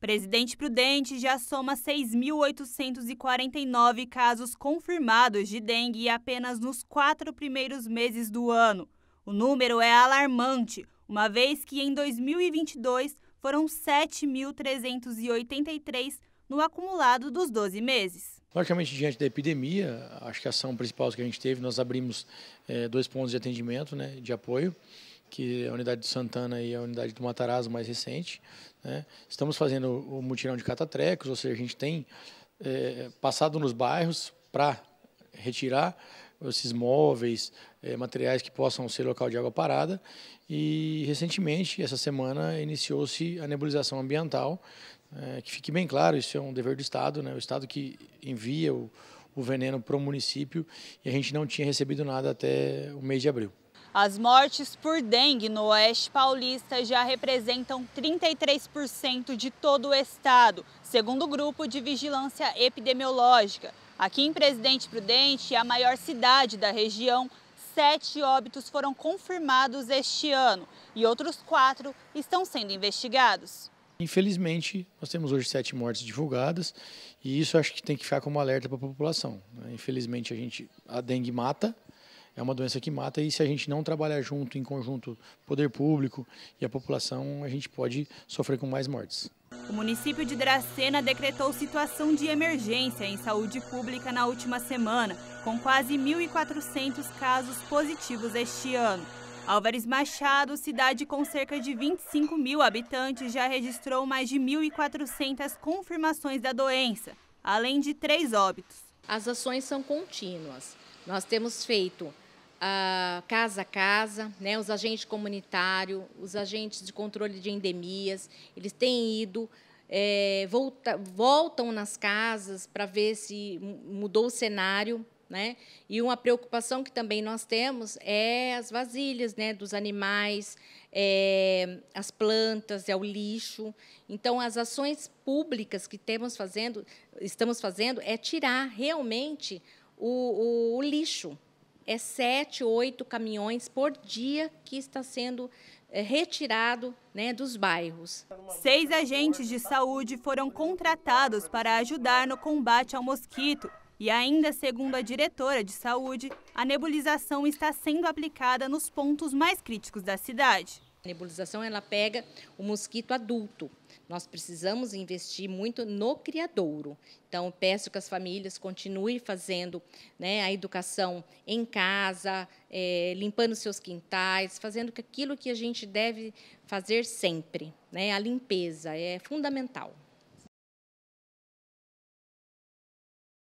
Presidente Prudente já soma 6.849 casos confirmados de dengue apenas nos quatro primeiros meses do ano. O número é alarmante, uma vez que em 2022 foram 7.383 no acumulado dos 12 meses. Logicamente, diante da epidemia, acho que a ação principal que a gente teve, nós abrimos é, dois pontos de atendimento, né, de apoio, que é a unidade de Santana e a unidade do Matarazzo mais recente. Né? Estamos fazendo o mutirão de catatrecos, ou seja, a gente tem é, passado nos bairros para retirar esses móveis, é, materiais que possam ser local de água parada. E, recentemente, essa semana, iniciou-se a nebulização ambiental, é, que fique bem claro, isso é um dever do Estado, né? o Estado que envia o, o veneno para o município, e a gente não tinha recebido nada até o mês de abril. As mortes por dengue no Oeste Paulista já representam 33% de todo o estado, segundo o Grupo de Vigilância Epidemiológica. Aqui em Presidente Prudente, a maior cidade da região, sete óbitos foram confirmados este ano e outros quatro estão sendo investigados. Infelizmente, nós temos hoje sete mortes divulgadas e isso acho que tem que ficar como alerta para a população. Né? Infelizmente, a gente a dengue mata, é uma doença que mata e se a gente não trabalhar junto, em conjunto, poder público e a população, a gente pode sofrer com mais mortes. O município de Dracena decretou situação de emergência em saúde pública na última semana, com quase 1.400 casos positivos este ano. Álvares Machado, cidade com cerca de 25 mil habitantes, já registrou mais de 1.400 confirmações da doença, além de três óbitos. As ações são contínuas. Nós temos feito ah, casa a casa, né, os agentes comunitários, os agentes de controle de endemias, eles têm ido, é, volta, voltam nas casas para ver se mudou o cenário. Né? E uma preocupação que também nós temos é as vasilhas né, dos animais, é, as plantas, é o lixo. Então, as ações públicas que temos fazendo, estamos fazendo é tirar realmente o, o, o lixo. É sete, oito caminhões por dia que está sendo eh, retirado né, dos bairros. Seis agentes de saúde foram contratados para ajudar no combate ao mosquito. E ainda, segundo a diretora de saúde, a nebulização está sendo aplicada nos pontos mais críticos da cidade. A nebulização ela pega o mosquito adulto. Nós precisamos investir muito no criadouro. Então, peço que as famílias continuem fazendo né, a educação em casa, é, limpando seus quintais, fazendo aquilo que a gente deve fazer sempre. Né, a limpeza é fundamental.